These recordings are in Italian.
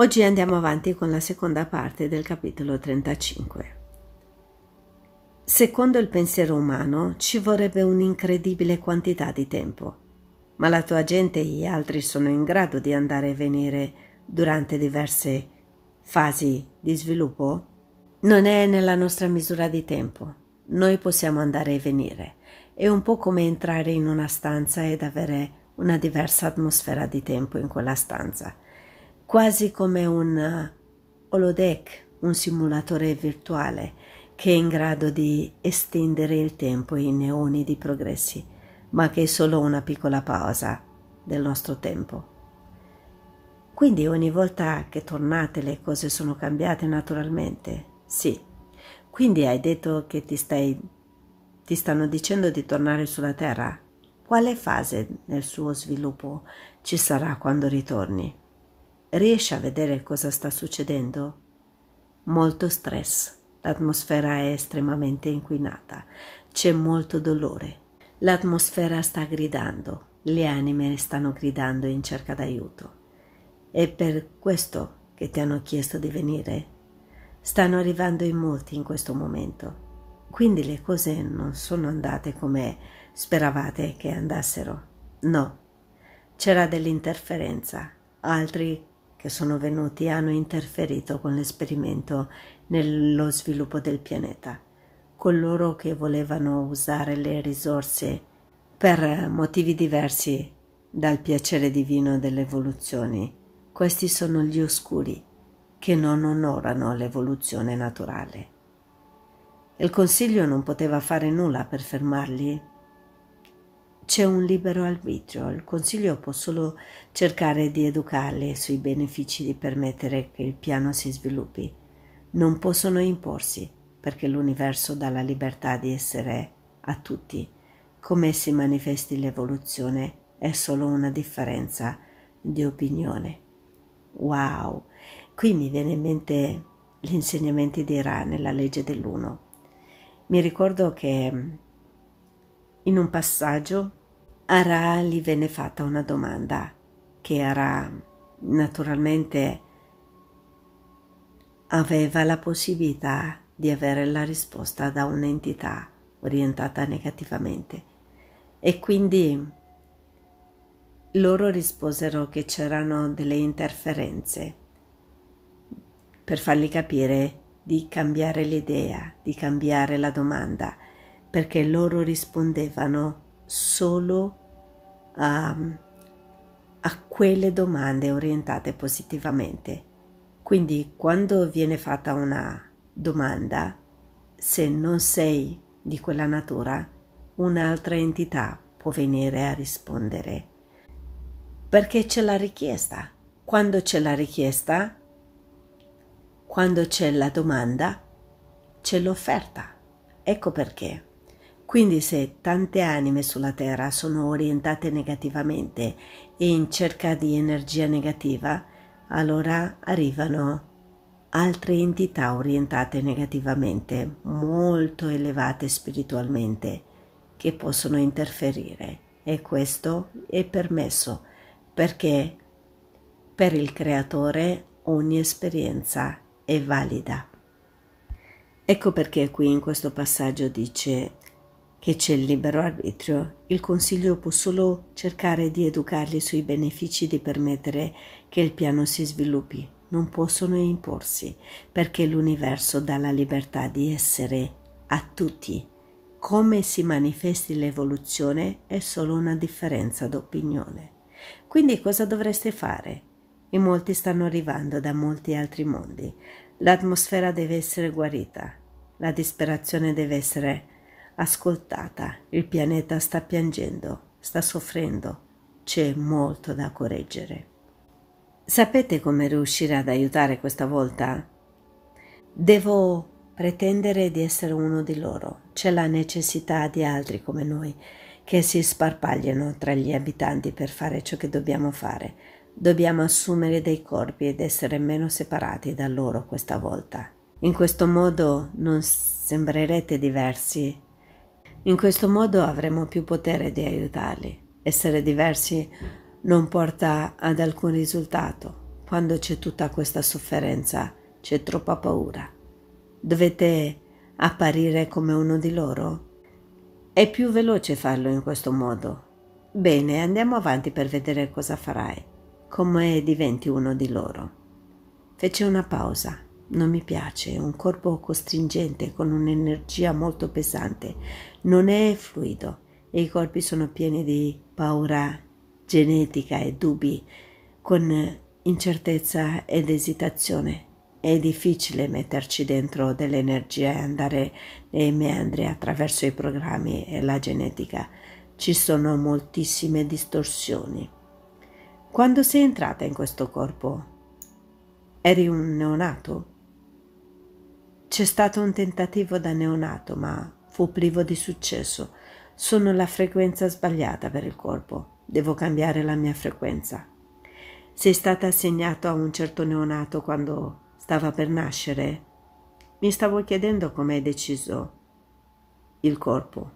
Oggi andiamo avanti con la seconda parte del capitolo 35. Secondo il pensiero umano ci vorrebbe un'incredibile quantità di tempo, ma la tua gente e gli altri sono in grado di andare e venire durante diverse fasi di sviluppo? Non è nella nostra misura di tempo. Noi possiamo andare e venire. È un po' come entrare in una stanza ed avere una diversa atmosfera di tempo in quella stanza quasi come un eh, holodeck, un simulatore virtuale che è in grado di estendere il tempo in eoni di progressi, ma che è solo una piccola pausa del nostro tempo. Quindi ogni volta che tornate le cose sono cambiate naturalmente, sì. Quindi hai detto che ti, stai, ti stanno dicendo di tornare sulla Terra? Quale fase nel suo sviluppo ci sarà quando ritorni? riesce a vedere cosa sta succedendo? Molto stress, l'atmosfera è estremamente inquinata, c'è molto dolore, l'atmosfera sta gridando, le anime stanno gridando in cerca d'aiuto. È per questo che ti hanno chiesto di venire? Stanno arrivando in molti in questo momento, quindi le cose non sono andate come speravate che andassero. No, c'era dell'interferenza, altri che sono venuti hanno interferito con l'esperimento nello sviluppo del pianeta. Coloro che volevano usare le risorse per motivi diversi dal piacere divino delle evoluzioni, questi sono gli oscuri che non onorano l'evoluzione naturale. Il Consiglio non poteva fare nulla per fermarli c'è un libero arbitrio, il Consiglio può solo cercare di educarle sui benefici di permettere che il piano si sviluppi. Non possono imporsi, perché l'universo dà la libertà di essere a tutti. Come si manifesti l'evoluzione è solo una differenza di opinione. Wow! Qui mi viene in mente gli insegnamenti di Ra nella legge dell'uno. Mi ricordo che mm, in un passaggio a Ra gli venne fatta una domanda che Ra naturalmente aveva la possibilità di avere la risposta da un'entità orientata negativamente e quindi loro risposero che c'erano delle interferenze per fargli capire di cambiare l'idea, di cambiare la domanda, perché loro rispondevano solo a, ehm, a quelle domande orientate positivamente. Quindi quando viene fatta una domanda, se non sei di quella natura, un'altra entità può venire a rispondere. Perché c'è la richiesta. Quando c'è la richiesta, quando c'è la domanda, c'è l'offerta. Ecco perché. Quindi se tante anime sulla Terra sono orientate negativamente e in cerca di energia negativa, allora arrivano altre entità orientate negativamente, molto elevate spiritualmente, che possono interferire. E questo è permesso perché per il creatore ogni esperienza è valida. Ecco perché qui in questo passaggio dice che c'è il libero arbitrio, il Consiglio può solo cercare di educarli sui benefici di permettere che il piano si sviluppi. Non possono imporsi, perché l'universo dà la libertà di essere a tutti. Come si manifesti l'evoluzione è solo una differenza d'opinione. Quindi cosa dovreste fare? e molti stanno arrivando da molti altri mondi. L'atmosfera deve essere guarita, la disperazione deve essere ascoltata, il pianeta sta piangendo, sta soffrendo, c'è molto da correggere. Sapete come riuscire ad aiutare questa volta? Devo pretendere di essere uno di loro. C'è la necessità di altri come noi che si sparpagliano tra gli abitanti per fare ciò che dobbiamo fare. Dobbiamo assumere dei corpi ed essere meno separati da loro questa volta. In questo modo non sembrerete diversi in questo modo avremo più potere di aiutarli. Essere diversi non porta ad alcun risultato. Quando c'è tutta questa sofferenza, c'è troppa paura. Dovete apparire come uno di loro? È più veloce farlo in questo modo. Bene, andiamo avanti per vedere cosa farai, come diventi uno di loro. Fece una pausa non mi piace, è un corpo costringente con un'energia molto pesante, non è fluido e i corpi sono pieni di paura genetica e dubbi, con incertezza ed esitazione. È difficile metterci dentro dell'energia e andare nei meandri attraverso i programmi e la genetica. Ci sono moltissime distorsioni. Quando sei entrata in questo corpo, eri un neonato? C'è stato un tentativo da neonato, ma fu privo di successo. Sono la frequenza sbagliata per il corpo. Devo cambiare la mia frequenza. Sei stata assegnato a un certo neonato quando stava per nascere? Mi stavo chiedendo come hai deciso il corpo.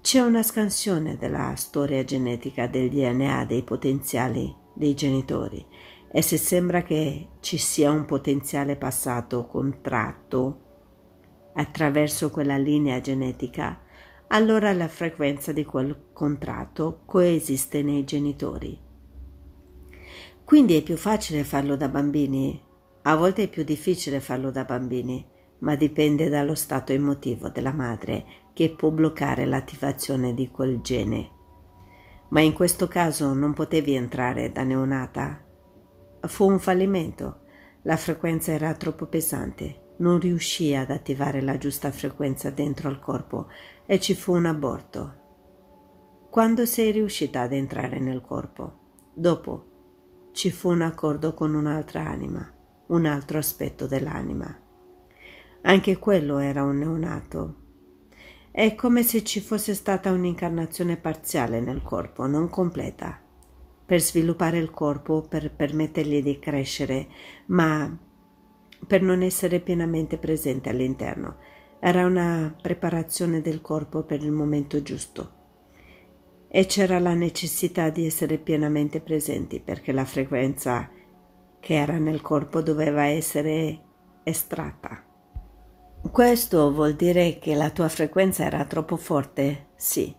C'è una scansione della storia genetica del DNA dei potenziali dei genitori e se sembra che ci sia un potenziale passato contratto attraverso quella linea genetica, allora la frequenza di quel contratto coesiste nei genitori. Quindi è più facile farlo da bambini, a volte è più difficile farlo da bambini, ma dipende dallo stato emotivo della madre che può bloccare l'attivazione di quel gene. Ma in questo caso non potevi entrare da neonata fu un fallimento. La frequenza era troppo pesante, non riuscì ad attivare la giusta frequenza dentro al corpo e ci fu un aborto. Quando sei riuscita ad entrare nel corpo? Dopo ci fu un accordo con un'altra anima, un altro aspetto dell'anima. Anche quello era un neonato. È come se ci fosse stata un'incarnazione parziale nel corpo, non completa per sviluppare il corpo, per permettergli di crescere, ma per non essere pienamente presente all'interno. Era una preparazione del corpo per il momento giusto. E c'era la necessità di essere pienamente presenti perché la frequenza che era nel corpo doveva essere estratta. Questo vuol dire che la tua frequenza era troppo forte? Sì,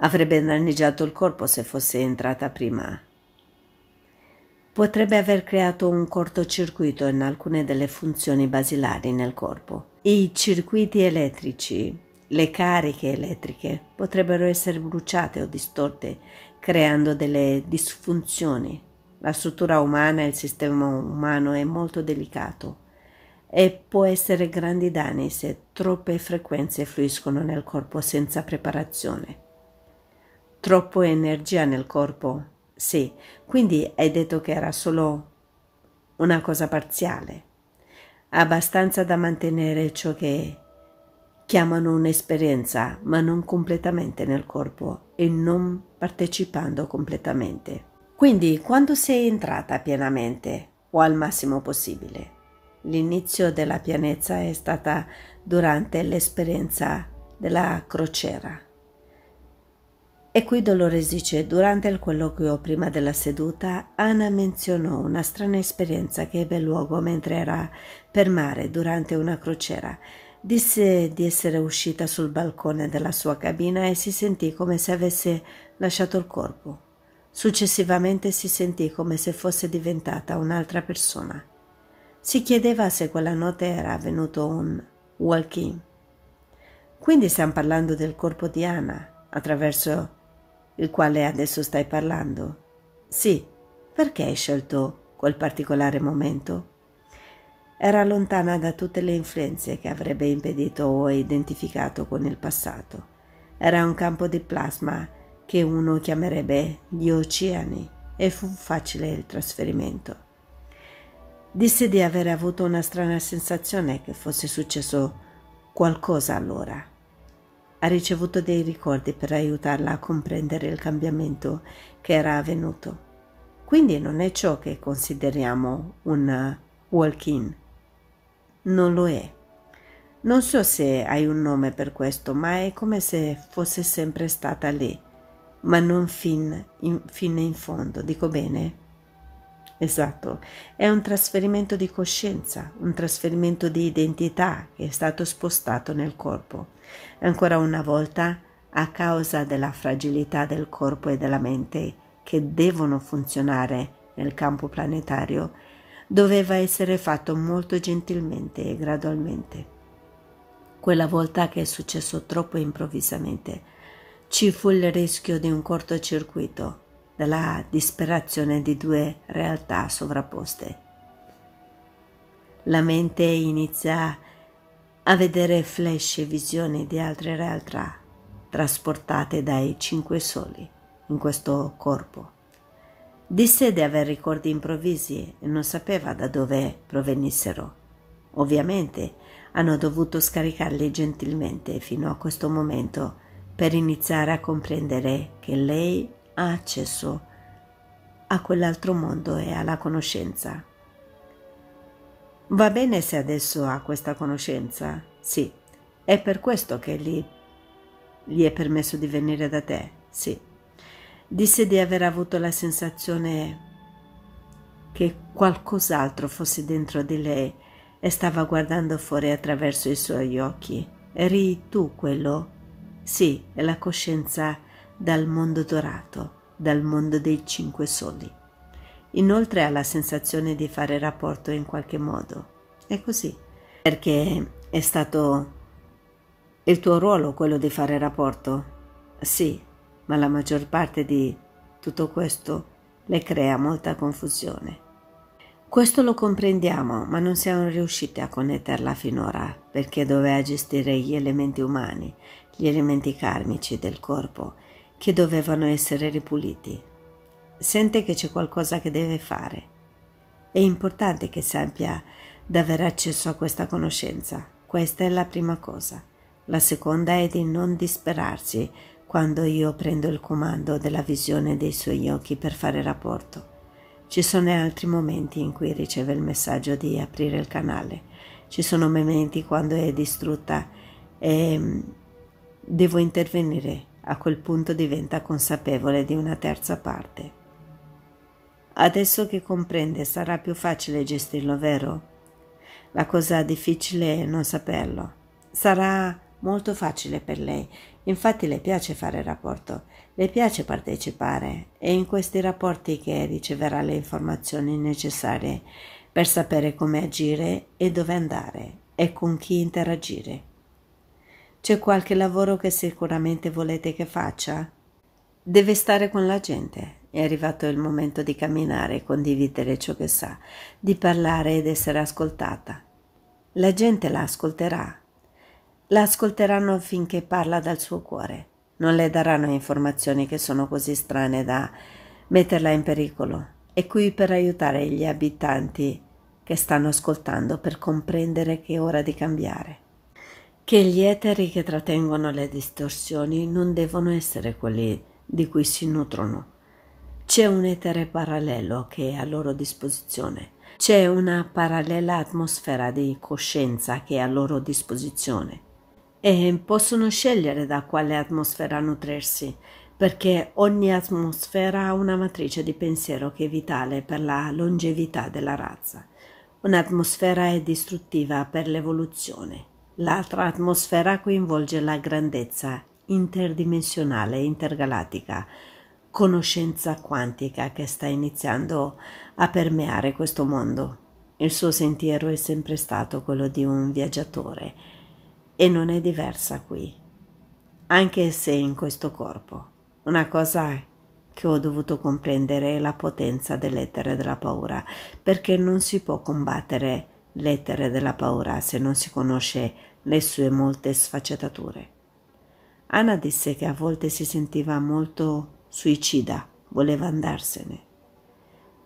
Avrebbe danneggiato il corpo se fosse entrata prima. Potrebbe aver creato un cortocircuito in alcune delle funzioni basilari nel corpo. I circuiti elettrici, le cariche elettriche, potrebbero essere bruciate o distorte, creando delle disfunzioni. La struttura umana e il sistema umano è molto delicato e può essere grandi danni se troppe frequenze fluiscono nel corpo senza preparazione troppo energia nel corpo. Sì, quindi hai detto che era solo una cosa parziale, abbastanza da mantenere ciò che chiamano un'esperienza, ma non completamente nel corpo e non partecipando completamente. Quindi, quando sei entrata pienamente o al massimo possibile? L'inizio della pienezza è stata durante l'esperienza della crociera e qui Dolores dice, durante il colloquio prima della seduta, Anna menzionò una strana esperienza che ebbe luogo mentre era per mare durante una crociera. Disse di essere uscita sul balcone della sua cabina e si sentì come se avesse lasciato il corpo. Successivamente si sentì come se fosse diventata un'altra persona. Si chiedeva se quella notte era avvenuto un walk-in. Quindi stiamo parlando del corpo di Anna attraverso il quale adesso stai parlando? Sì, perché hai scelto quel particolare momento? Era lontana da tutte le influenze che avrebbe impedito o identificato con il passato. Era un campo di plasma che uno chiamerebbe gli oceani e fu facile il trasferimento. Disse di aver avuto una strana sensazione che fosse successo qualcosa allora ha ricevuto dei ricordi per aiutarla a comprendere il cambiamento che era avvenuto. Quindi non è ciò che consideriamo un uh, walk-in. Non lo è. Non so se hai un nome per questo, ma è come se fosse sempre stata lì, ma non fin, in, fino in fondo, dico bene? Esatto, è un trasferimento di coscienza, un trasferimento di identità che è stato spostato nel corpo. Ancora una volta, a causa della fragilità del corpo e della mente che devono funzionare nel campo planetario, doveva essere fatto molto gentilmente e gradualmente. Quella volta che è successo troppo improvvisamente, ci fu il rischio di un cortocircuito dalla disperazione di due realtà sovrapposte. La mente inizia a vedere flash e visioni di altre realtà trasportate dai cinque soli in questo corpo. Disse di avere ricordi improvvisi e non sapeva da dove provenissero. Ovviamente hanno dovuto scaricarli gentilmente fino a questo momento per iniziare a comprendere che lei ha accesso a quell'altro mondo e alla conoscenza. Va bene se adesso ha questa conoscenza? Sì, è per questo che gli, gli è permesso di venire da te? Sì. Disse di aver avuto la sensazione che qualcos'altro fosse dentro di lei e stava guardando fuori attraverso i suoi occhi. Eri tu quello? Sì, è la coscienza dal mondo dorato, dal mondo dei cinque soli. Inoltre ha la sensazione di fare rapporto in qualche modo. È così, perché è stato il tuo ruolo quello di fare rapporto. Sì, ma la maggior parte di tutto questo le crea molta confusione. Questo lo comprendiamo, ma non siamo riusciti a connetterla finora, perché doveva gestire gli elementi umani, gli elementi karmici del corpo che dovevano essere ripuliti. Sente che c'è qualcosa che deve fare. È importante che sappia d'aver accesso a questa conoscenza. Questa è la prima cosa. La seconda è di non disperarsi quando io prendo il comando della visione dei suoi occhi per fare rapporto. Ci sono altri momenti in cui riceve il messaggio di aprire il canale. Ci sono momenti quando è distrutta e mm, devo intervenire a quel punto diventa consapevole di una terza parte. Adesso che comprende sarà più facile gestirlo, vero? La cosa difficile è non saperlo. Sarà molto facile per lei. Infatti le piace fare rapporto, le piace partecipare. È in questi rapporti che riceverà le informazioni necessarie per sapere come agire e dove andare e con chi interagire. C'è qualche lavoro che sicuramente volete che faccia? Deve stare con la gente. È arrivato il momento di camminare e condividere ciò che sa, di parlare ed essere ascoltata. La gente la ascolterà. La ascolteranno finché parla dal suo cuore. Non le daranno informazioni che sono così strane da metterla in pericolo. È qui per aiutare gli abitanti che stanno ascoltando per comprendere che è ora di cambiare che gli eteri che trattengono le distorsioni non devono essere quelli di cui si nutrono. C'è un etere parallelo che è a loro disposizione. C'è una parallela atmosfera di coscienza che è a loro disposizione. E possono scegliere da quale atmosfera nutrirsi, perché ogni atmosfera ha una matrice di pensiero che è vitale per la longevità della razza. Un'atmosfera è distruttiva per l'evoluzione. L'altra atmosfera coinvolge la grandezza interdimensionale intergalattica, conoscenza quantica che sta iniziando a permeare questo mondo. Il suo sentiero è sempre stato quello di un viaggiatore e non è diversa qui, anche se in questo corpo. Una cosa che ho dovuto comprendere è la potenza dell'etere della paura, perché non si può combattere l'etere della paura se non si conosce le sue molte sfaccettature. Anna disse che a volte si sentiva molto suicida, voleva andarsene.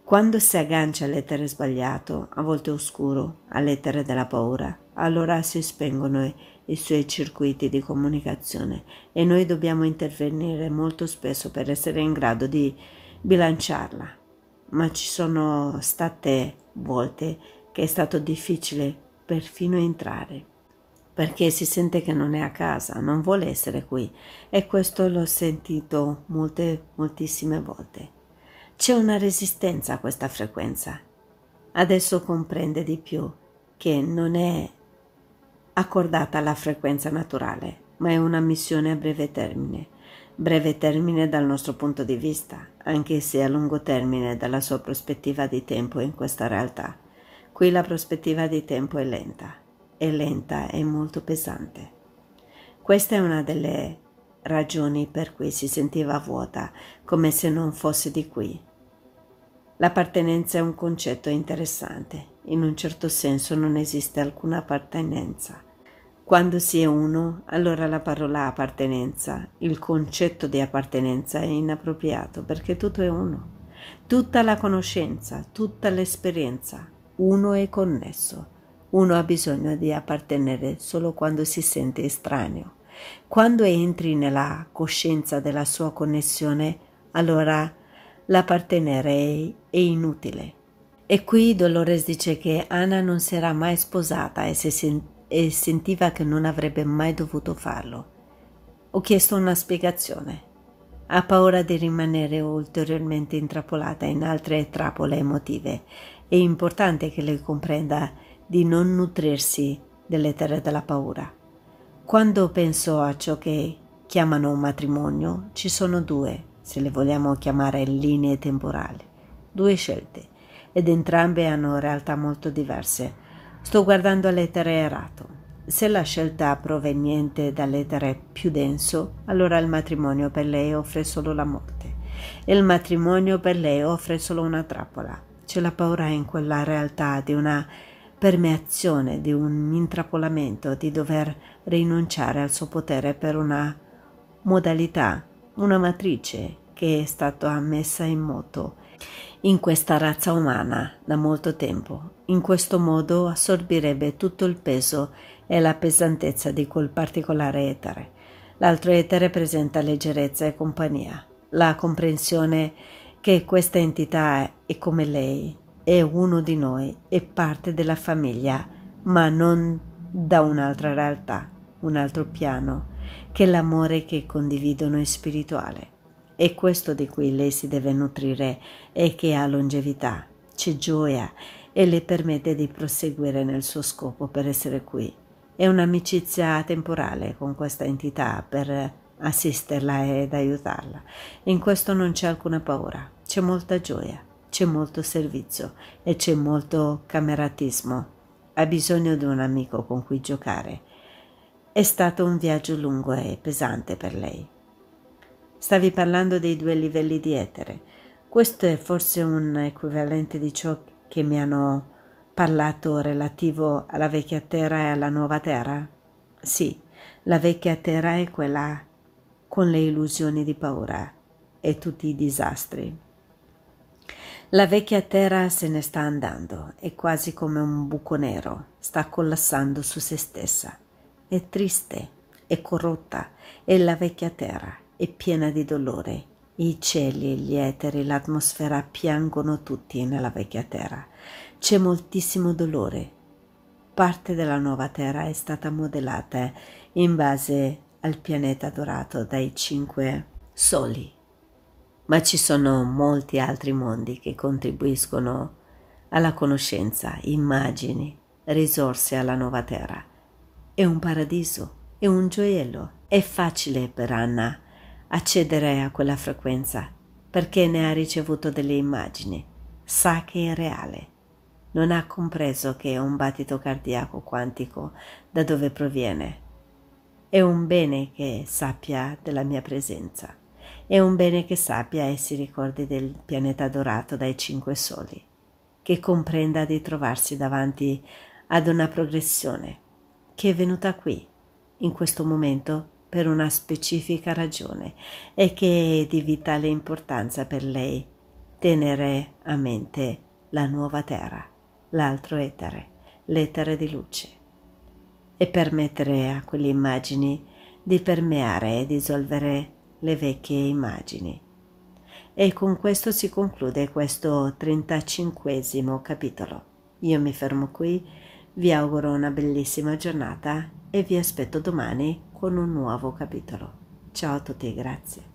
Quando si aggancia all'etere sbagliato, a volte oscuro, all'etere della paura, allora si spengono i suoi circuiti di comunicazione e noi dobbiamo intervenire molto spesso per essere in grado di bilanciarla. Ma ci sono state volte che è stato difficile perfino entrare, perché si sente che non è a casa, non vuole essere qui e questo l'ho sentito molte, moltissime volte. C'è una resistenza a questa frequenza. Adesso comprende di più che non è accordata alla frequenza naturale, ma è una missione a breve termine. Breve termine dal nostro punto di vista, anche se a lungo termine dalla sua prospettiva di tempo in questa realtà. Qui la prospettiva di tempo è lenta, è lenta e molto pesante. Questa è una delle ragioni per cui si sentiva vuota, come se non fosse di qui. L'appartenenza è un concetto interessante, in un certo senso non esiste alcuna appartenenza. Quando si è uno, allora la parola appartenenza, il concetto di appartenenza è inappropriato perché tutto è uno. Tutta la conoscenza, tutta l'esperienza, uno è connesso. Uno ha bisogno di appartenere solo quando si sente estraneo. Quando entri nella coscienza della sua connessione, allora l'appartenere è inutile. E qui Dolores dice che Anna non si era mai sposata e, sen- e sentiva che non avrebbe mai dovuto farlo. Ho chiesto una spiegazione. Ha paura di rimanere ulteriormente intrappolata in altre trappole emotive è importante che lei comprenda di non nutrirsi delle terre della paura. Quando penso a ciò che chiamano un matrimonio, ci sono due, se le vogliamo chiamare linee temporali, due scelte, ed entrambe hanno realtà molto diverse. Sto guardando l'etere errato. Se la scelta proveniente dall'etere più denso, allora il matrimonio per lei offre solo la morte. E Il matrimonio per lei offre solo una trappola c'è la paura in quella realtà di una permeazione, di un intrappolamento, di dover rinunciare al suo potere per una modalità, una matrice che è stata messa in moto in questa razza umana da molto tempo. In questo modo assorbirebbe tutto il peso e la pesantezza di quel particolare etere. L'altro etere presenta leggerezza e compagnia. La comprensione che questa entità è come lei, è uno di noi, è parte della famiglia, ma non da un'altra realtà, un altro piano, che l'amore che condividono è spirituale. È questo di cui lei si deve nutrire e che ha longevità, c'è gioia e le permette di proseguire nel suo scopo per essere qui. È un'amicizia temporale con questa entità per assisterla ed aiutarla. In questo non c'è alcuna paura, c'è molta gioia, c'è molto servizio e c'è molto cameratismo. Ha bisogno di un amico con cui giocare. È stato un viaggio lungo e pesante per lei. Stavi parlando dei due livelli di etere. Questo è forse un equivalente di ciò che mi hanno parlato relativo alla vecchia terra e alla nuova terra? Sì, la vecchia terra è quella con le illusioni di paura e tutti i disastri. La vecchia terra se ne sta andando, è quasi come un buco nero, sta collassando su se stessa. È triste, è corrotta, e la vecchia terra, è piena di dolore. I cieli, gli eteri, l'atmosfera piangono tutti nella vecchia terra. C'è moltissimo dolore. Parte della nuova terra è stata modellata in base al pianeta dorato dai cinque soli, ma ci sono molti altri mondi che contribuiscono alla conoscenza, immagini, risorse alla nuova terra. È un paradiso, è un gioiello. È facile per Anna accedere a quella frequenza perché ne ha ricevuto delle immagini, sa che è reale. Non ha compreso che è un battito cardiaco quantico da dove proviene, è un bene che sappia della mia presenza. È un bene che sappia e si ricordi del pianeta dorato dai cinque soli. Che comprenda di trovarsi davanti ad una progressione che è venuta qui, in questo momento, per una specifica ragione e che è di vitale importanza per lei tenere a mente la nuova terra, l'altro etere, l'etere di luce e permettere a quelle immagini di permeare e dissolvere le vecchie immagini. E con questo si conclude questo 35 capitolo. Io mi fermo qui, vi auguro una bellissima giornata e vi aspetto domani con un nuovo capitolo. Ciao a tutti, grazie.